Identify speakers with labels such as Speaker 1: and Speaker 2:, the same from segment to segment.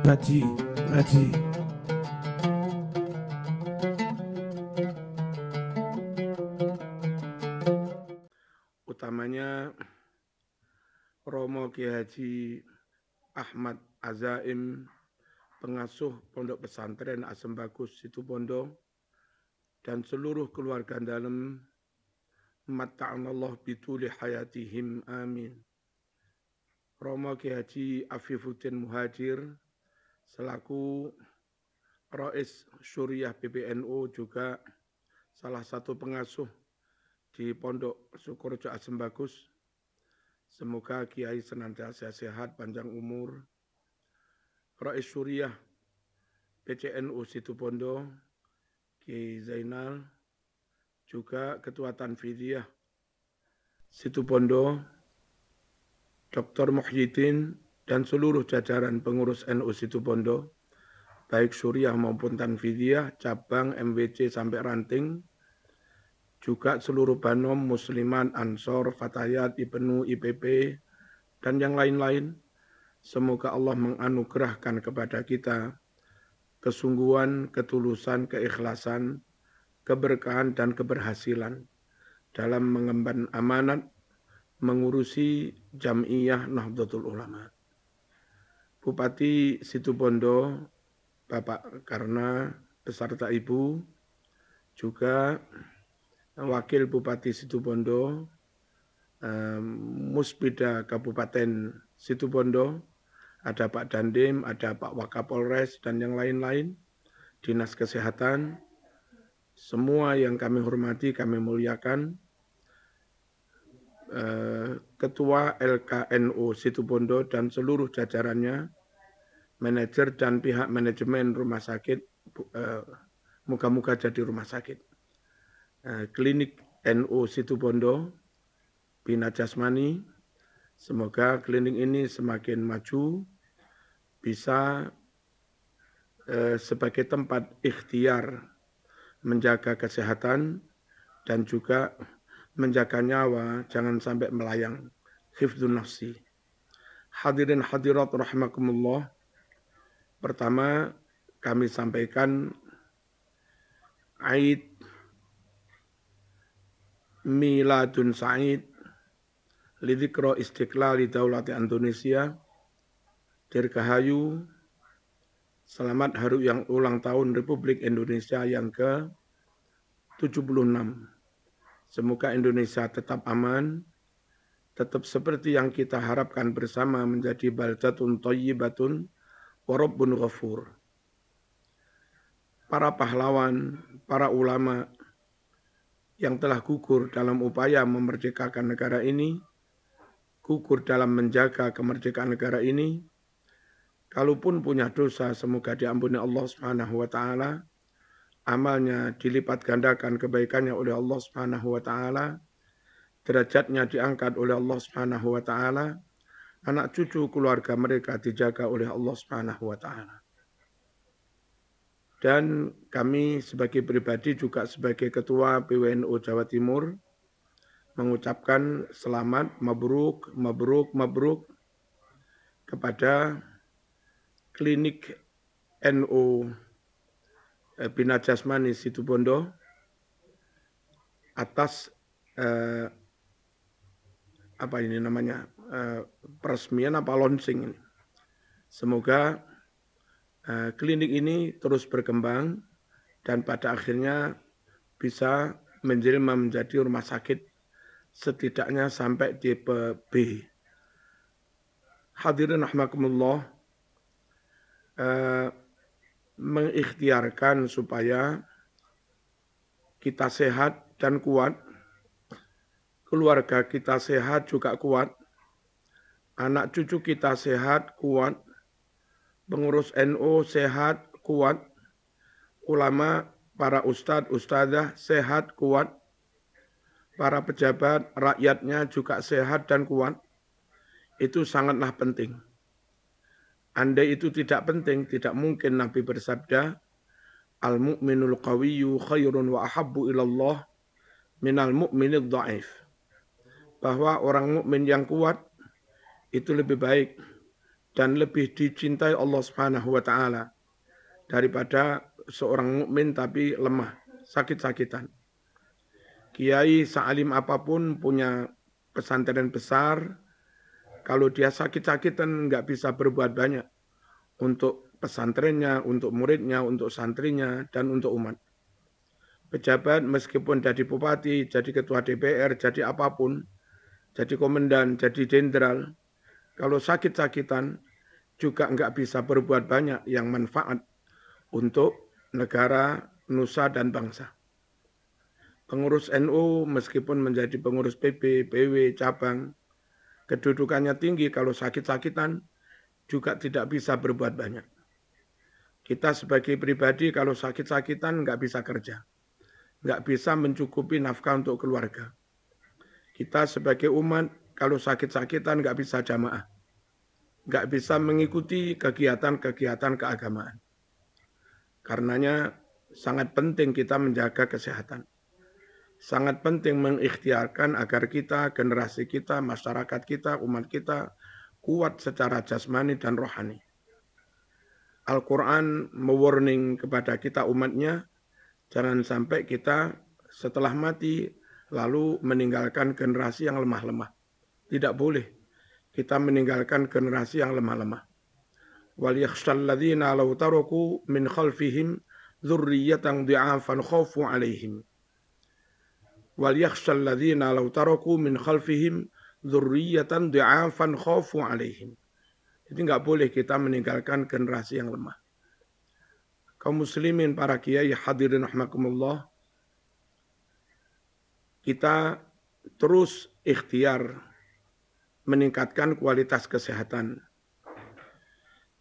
Speaker 1: ngaji ngaji utamanya Romo Ki Haji Ahmad Azaim pengasuh Pondok Pesantren Asem Bagus Situ Bondo dan seluruh keluarga dalam Allah bituli hayatihim amin Romo Ki Haji Afifuddin Muhajir selaku Rois Suriah PBNU juga salah satu pengasuh di Pondok Sukorejo Asem Bagus. Semoga Kiai senantiasa sehat panjang umur. Rois Suriah PCNU Pondo, Kiai Zainal, juga Ketua Tanfidiyah Pondo, Dr. Muhyiddin dan seluruh jajaran pengurus NU Situbondo, baik Suriah maupun Tanfidiyah, cabang MWC sampai ranting, juga seluruh Banom, Musliman, Ansor, Fatayat, Ibnu, IPP, dan yang lain-lain. Semoga Allah menganugerahkan kepada kita kesungguhan, ketulusan, keikhlasan, keberkahan, dan keberhasilan dalam mengemban amanat mengurusi Jam'iyah Nahdlatul Ulama. Bupati Situbondo, Bapak Karna beserta Ibu, juga Wakil Bupati Situbondo, Musbida Kabupaten Situbondo, ada Pak Dandim, ada Pak Wakapolres, dan yang lain-lain, Dinas Kesehatan, semua yang kami hormati, kami muliakan, Eh, Ketua LKNU Situbondo dan seluruh jajarannya, manajer dan pihak manajemen rumah sakit, eh, muka-muka jadi rumah sakit. Eh, klinik NU Situbondo, Bina Jasmani, semoga klinik ini semakin maju, bisa sebagai tempat ikhtiar menjaga kesehatan dan juga menjaga nyawa jangan sampai melayang. Hifdun nafsi. Hadirin hadirat rahmatullah Pertama kami sampaikan Aid Miladun Said Lidikro Istiqlali di Daulati Indonesia Dirgahayu Selamat hari yang ulang tahun Republik Indonesia yang ke 76. Semoga Indonesia tetap aman, tetap seperti yang kita harapkan bersama menjadi baldatun thayyibatun wa rabbun ghafur. Para pahlawan, para ulama yang telah gugur dalam upaya memerdekakan negara ini, gugur dalam menjaga kemerdekaan negara ini, kalaupun punya dosa semoga diampuni Allah Subhanahu wa taala amalnya dilipat gandakan kebaikannya oleh Allah Subhanahu wa taala, derajatnya diangkat oleh Allah Subhanahu wa taala, anak cucu keluarga mereka dijaga oleh Allah Subhanahu wa taala. Dan kami sebagai pribadi juga sebagai ketua PWNU Jawa Timur mengucapkan selamat, mabruk, mabruk, mabruk kepada klinik NU NO Pina Jasmani Situbondo atas eh, apa ini namanya eh, peresmian apa launching ini. Semoga eh, klinik ini terus berkembang dan pada akhirnya bisa menjelma menjadi rumah sakit setidaknya sampai tipe B. Hadirin rahmakumullah. Eh, mengikhtiarkan supaya kita sehat dan kuat, keluarga kita sehat juga kuat, anak cucu kita sehat kuat, pengurus NU sehat kuat, ulama, para ustadz, ustadzah sehat kuat, para pejabat, rakyatnya juga sehat dan kuat. Itu sangatlah penting. Andai itu tidak penting, tidak mungkin Nabi bersabda, Al-mu'minul qawiyyu khairun wa ahabbu ilallah minal mu'minid dha'if. Bahwa orang mukmin yang kuat itu lebih baik dan lebih dicintai Allah Subhanahu wa taala daripada seorang mukmin tapi lemah, sakit-sakitan. Kiai Sa'alim apapun punya pesantren besar, kalau dia sakit-sakitan nggak bisa berbuat banyak untuk pesantrennya, untuk muridnya, untuk santrinya, dan untuk umat. Pejabat meskipun jadi bupati, jadi ketua DPR, jadi apapun, jadi komandan, jadi jenderal, kalau sakit-sakitan juga nggak bisa berbuat banyak yang manfaat untuk negara, nusa, dan bangsa. Pengurus NU meskipun menjadi pengurus PP, PW, cabang, kedudukannya tinggi, kalau sakit-sakitan juga tidak bisa berbuat banyak. Kita sebagai pribadi kalau sakit-sakitan nggak bisa kerja. Nggak bisa mencukupi nafkah untuk keluarga. Kita sebagai umat kalau sakit-sakitan nggak bisa jamaah. Nggak bisa mengikuti kegiatan-kegiatan keagamaan. Karenanya sangat penting kita menjaga kesehatan sangat penting mengikhtiarkan agar kita, generasi kita, masyarakat kita, umat kita kuat secara jasmani dan rohani. Al-Quran mewarning kepada kita umatnya, jangan sampai kita setelah mati lalu meninggalkan generasi yang lemah-lemah. Tidak boleh kita meninggalkan generasi yang lemah-lemah. Wal yakhshalladzina law min khalfihim dzurriyyatan dhi'afan khafu 'alaihim wal الذين ladzina law من خلفهم ذرية dzurriyyatan du'afan عليهم. Jadi nggak boleh kita meninggalkan generasi yang lemah. Kaum muslimin para kiai hadirin rahmakumullah. Kita terus ikhtiar meningkatkan kualitas kesehatan.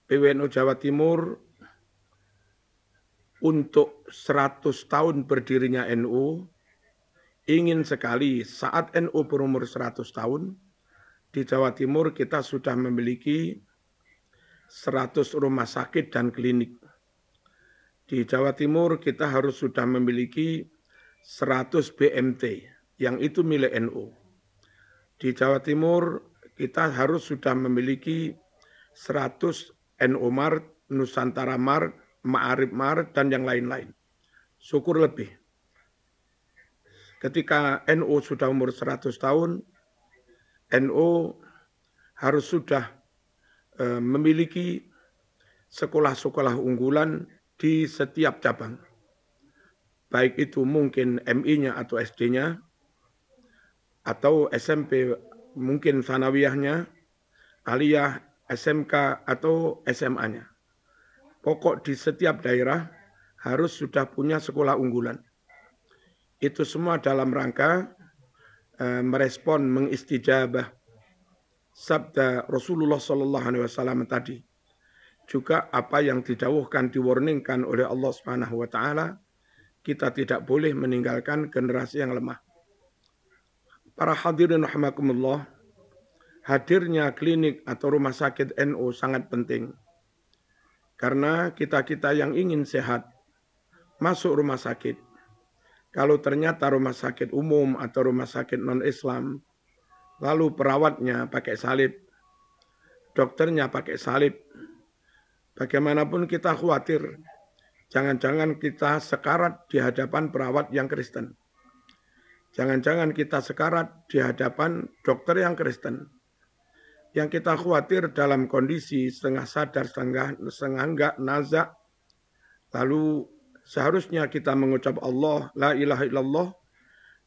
Speaker 1: PWNU Jawa Timur untuk 100 tahun berdirinya NU ingin sekali saat NU berumur 100 tahun, di Jawa Timur kita sudah memiliki 100 rumah sakit dan klinik. Di Jawa Timur kita harus sudah memiliki 100 BMT, yang itu milik NU. Di Jawa Timur kita harus sudah memiliki 100 NU Mart, Nusantara Mart, Ma'arif Mart, dan yang lain-lain. Syukur lebih ketika NU NO sudah umur 100 tahun, NU NO harus sudah e, memiliki sekolah-sekolah unggulan di setiap cabang. Baik itu mungkin MI-nya atau SD-nya, atau SMP mungkin sanawiyahnya, aliyah SMK atau SMA-nya. Pokok di setiap daerah harus sudah punya sekolah unggulan itu semua dalam rangka uh, merespon mengistijabah sabda Rasulullah Shallallahu Alaihi Wasallam tadi. Juga apa yang didawuhkan, diwarningkan oleh Allah Subhanahu Wa Taala, kita tidak boleh meninggalkan generasi yang lemah. Para hadirin rahmatullah hadirnya klinik atau rumah sakit NU sangat penting. Karena kita-kita yang ingin sehat, masuk rumah sakit, kalau ternyata rumah sakit umum atau rumah sakit non-Islam, lalu perawatnya pakai salib, dokternya pakai salib, bagaimanapun kita khawatir, jangan-jangan kita sekarat di hadapan perawat yang Kristen. Jangan-jangan kita sekarat di hadapan dokter yang Kristen. Yang kita khawatir dalam kondisi setengah sadar, setengah, setengah enggak, nazak, lalu Seharusnya kita mengucap Allah, la ilaha illallah,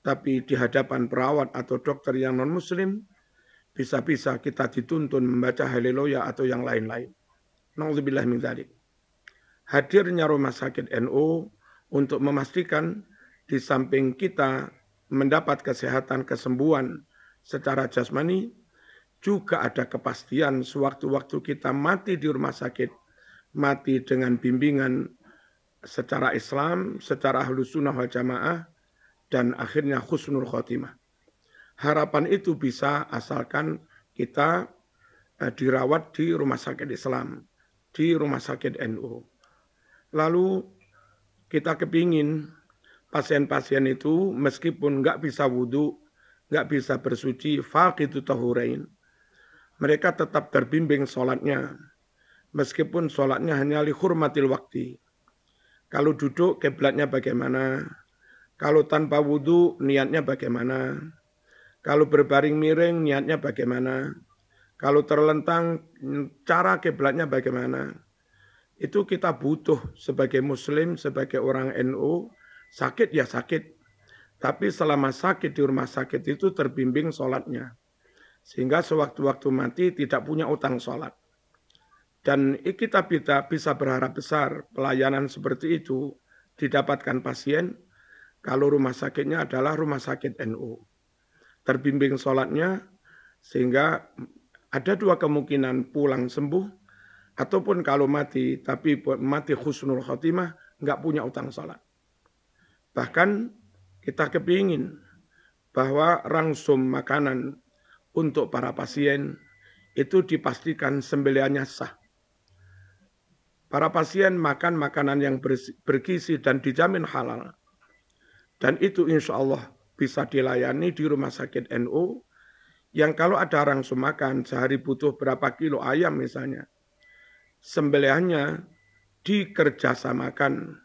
Speaker 1: tapi di hadapan perawat atau dokter yang non-muslim, bisa-bisa kita dituntun membaca haleluya atau yang lain-lain. Nauzubillah min dzalik. Hadirnya rumah sakit NU NO untuk memastikan di samping kita mendapat kesehatan kesembuhan secara jasmani, juga ada kepastian sewaktu-waktu kita mati di rumah sakit, mati dengan bimbingan secara Islam, secara ahlu sunnah wal jamaah, dan akhirnya khusnul khotimah. Harapan itu bisa asalkan kita eh, dirawat di rumah sakit Islam, di rumah sakit NU. Lalu kita kepingin pasien-pasien itu meskipun nggak bisa wudhu, nggak bisa bersuci, faqidu tahurain. Mereka tetap terbimbing sholatnya. Meskipun sholatnya hanya li hurmatil waktu. Kalau duduk keblatnya bagaimana? Kalau tanpa wudhu niatnya bagaimana? Kalau berbaring miring niatnya bagaimana? Kalau terlentang cara keblatnya bagaimana? Itu kita butuh sebagai muslim, sebagai orang NU, NO, sakit ya sakit. Tapi selama sakit di rumah sakit itu terbimbing sholatnya. Sehingga sewaktu-waktu mati tidak punya utang sholat. Dan kita bisa berharap besar pelayanan seperti itu didapatkan pasien kalau rumah sakitnya adalah rumah sakit NU. Terbimbing sholatnya sehingga ada dua kemungkinan pulang sembuh ataupun kalau mati tapi mati khusnul khotimah nggak punya utang sholat. Bahkan kita kepingin bahwa rangsum makanan untuk para pasien itu dipastikan sembelihannya sah. Para pasien makan makanan yang bergizi dan dijamin halal. Dan itu insya Allah bisa dilayani di rumah sakit NU yang kalau ada orang sumakan sehari butuh berapa kilo ayam misalnya. Sembelihannya dikerjasamakan,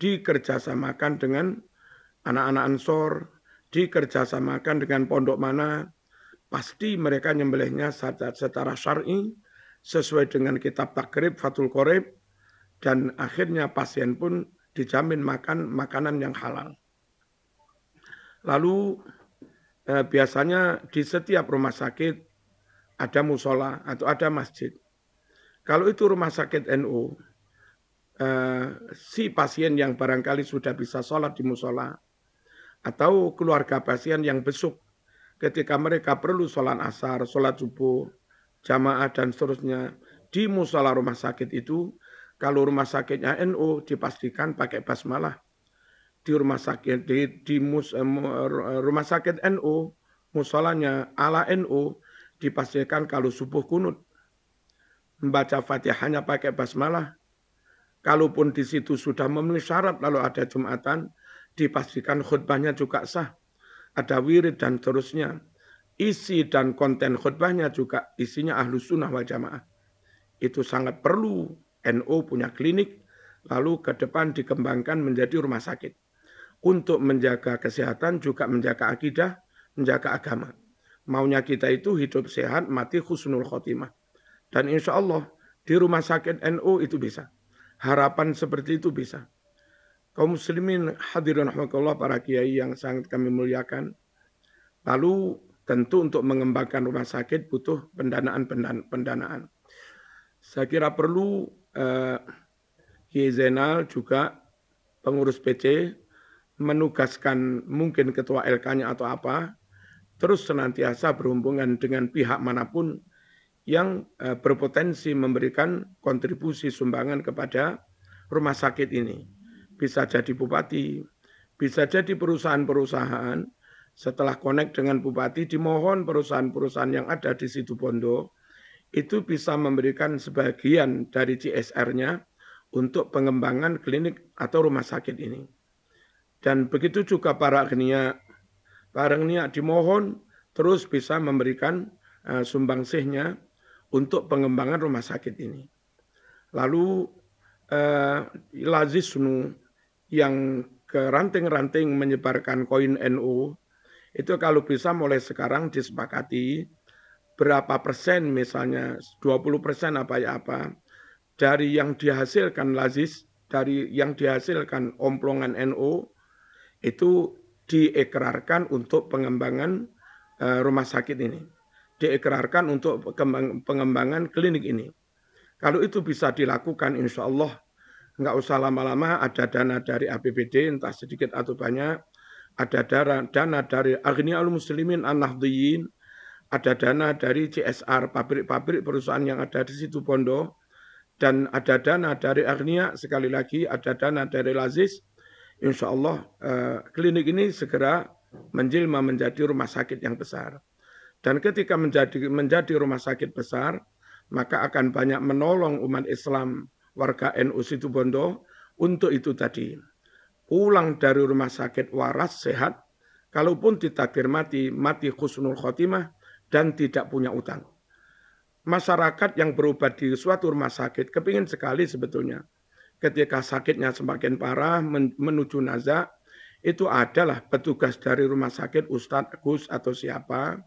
Speaker 1: dikerjasamakan dengan anak-anak ansor, dikerjasamakan dengan pondok mana, pasti mereka nyembelihnya secara, syar'i sesuai dengan kitab takrib Fatul Qorib dan akhirnya pasien pun dijamin makan makanan yang halal. Lalu eh, biasanya di setiap rumah sakit ada musola atau ada masjid. Kalau itu rumah sakit NU, NO, eh, si pasien yang barangkali sudah bisa sholat di musola atau keluarga pasien yang besuk ketika mereka perlu sholat asar, sholat subuh, jamaah dan seterusnya di musola rumah sakit itu kalau rumah sakitnya NU dipastikan pakai basmalah. Di rumah sakit di, di mus, eh, eh, rumah sakit NU musolanya ala NU dipastikan kalau subuh kunut membaca Fatihahnya pakai basmalah. Kalaupun di situ sudah memenuhi syarat lalu ada jumatan, dipastikan khutbahnya juga sah. Ada wirid dan terusnya. Isi dan konten khutbahnya juga isinya ahlu sunnah wal jamaah. Itu sangat perlu NU punya klinik, lalu ke depan dikembangkan menjadi rumah sakit. Untuk menjaga kesehatan juga menjaga akidah, menjaga agama. Maunya kita itu hidup sehat, mati khusnul khotimah. Dan insya Allah di rumah sakit NU itu bisa. Harapan seperti itu bisa. Kaum muslimin hadirin rahmatullah para kiai yang sangat kami muliakan. Lalu tentu untuk mengembangkan rumah sakit butuh pendanaan-pendanaan. Saya kira perlu eh, Kiai Zainal juga pengurus PC menugaskan mungkin ketua LK-nya atau apa, terus senantiasa berhubungan dengan pihak manapun yang eh, berpotensi memberikan kontribusi sumbangan kepada rumah sakit ini. Bisa jadi bupati, bisa jadi perusahaan-perusahaan. Setelah connect dengan bupati, dimohon perusahaan-perusahaan yang ada di situ Bondo itu bisa memberikan sebagian dari CSR-nya untuk pengembangan klinik atau rumah sakit ini. Dan begitu juga para agnia. Para agnia dimohon terus bisa memberikan uh, sumbangsihnya untuk pengembangan rumah sakit ini. Lalu uh, Lazisnu yang ke ranting-ranting menyebarkan koin NU, NO, itu kalau bisa mulai sekarang disepakati berapa persen misalnya 20 persen apa ya apa dari yang dihasilkan lazis dari yang dihasilkan omplongan NO itu diekrarkan untuk pengembangan eh, rumah sakit ini diekrarkan untuk pengembangan klinik ini kalau itu bisa dilakukan insya Allah nggak usah lama-lama ada dana dari APBD entah sedikit atau banyak ada dana, dari agni al Muslimin an Nahdiyin ada dana dari CSR, pabrik-pabrik perusahaan yang ada di situ Bondo dan ada dana dari Agnia, sekali lagi ada dana dari Lazis, insya Allah eh, klinik ini segera menjelma menjadi rumah sakit yang besar. Dan ketika menjadi menjadi rumah sakit besar, maka akan banyak menolong umat Islam warga NU situ Bondo untuk itu tadi. Pulang dari rumah sakit waras sehat, kalaupun ditakdir mati, mati khusnul khotimah, dan tidak punya utang. Masyarakat yang berobat di suatu rumah sakit kepingin sekali sebetulnya ketika sakitnya semakin parah menuju nazak itu adalah petugas dari rumah sakit Ustadz Gus atau siapa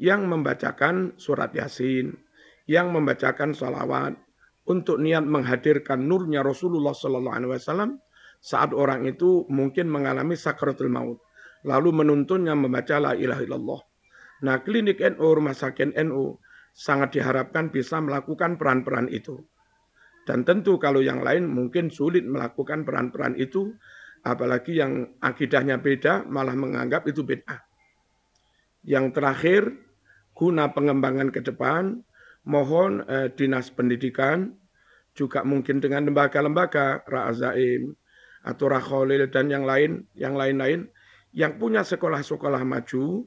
Speaker 1: yang membacakan surat Yasin, yang membacakan salawat untuk niat menghadirkan nurnya Rasulullah Sallallahu Alaihi Wasallam saat orang itu mungkin mengalami sakratul maut, lalu menuntunnya membaca la ilaha illallah Nah, klinik NU, rumah sakit NU sangat diharapkan bisa melakukan peran-peran itu. Dan tentu kalau yang lain mungkin sulit melakukan peran-peran itu, apalagi yang akidahnya beda malah menganggap itu beda. Yang terakhir, guna pengembangan ke depan, mohon eh, dinas pendidikan juga mungkin dengan lembaga-lembaga Ra'azaim atau Rakholil dan yang lain yang lain-lain yang punya sekolah-sekolah maju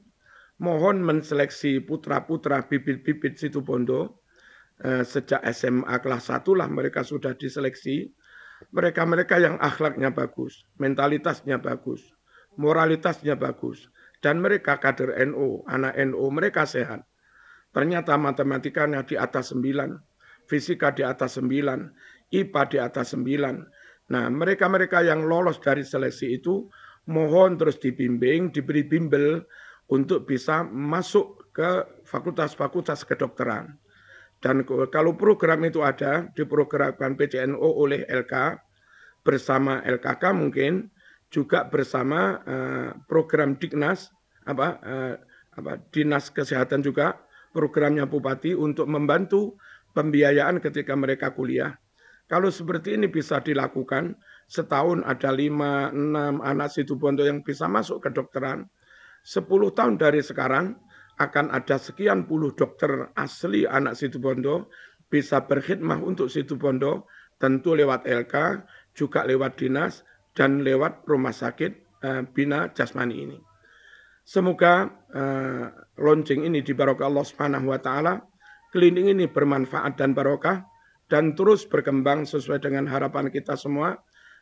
Speaker 1: mohon menseleksi putra-putra bibit-bibit situ Bondo eh, sejak SMA kelas 1 lah mereka sudah diseleksi. Mereka-mereka yang akhlaknya bagus, mentalitasnya bagus, moralitasnya bagus, dan mereka kader NO, anak NO, mereka sehat. Ternyata matematikanya di atas 9, fisika di atas 9, IPA di atas 9. Nah, mereka-mereka yang lolos dari seleksi itu mohon terus dibimbing, diberi bimbel, untuk bisa masuk ke fakultas-fakultas kedokteran. Dan kalau program itu ada diprogramkan PCNO oleh LK bersama LKK mungkin juga bersama uh, program Dignas apa uh, apa Dinas Kesehatan juga programnya Bupati untuk membantu pembiayaan ketika mereka kuliah. Kalau seperti ini bisa dilakukan, setahun ada lima, enam anak situ Bondo yang bisa masuk ke dokteran, 10 tahun dari sekarang akan ada sekian puluh dokter asli anak Situbondo bisa berkhidmah untuk Situbondo tentu lewat LK, juga lewat dinas dan lewat rumah sakit eh, Bina Jasmani ini. Semoga eh, launching ini di barokah Allah Subhanahu wa taala, klinik ini bermanfaat dan barokah dan terus berkembang sesuai dengan harapan kita semua.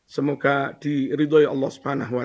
Speaker 1: Semoga diridhoi Allah Subhanahu wa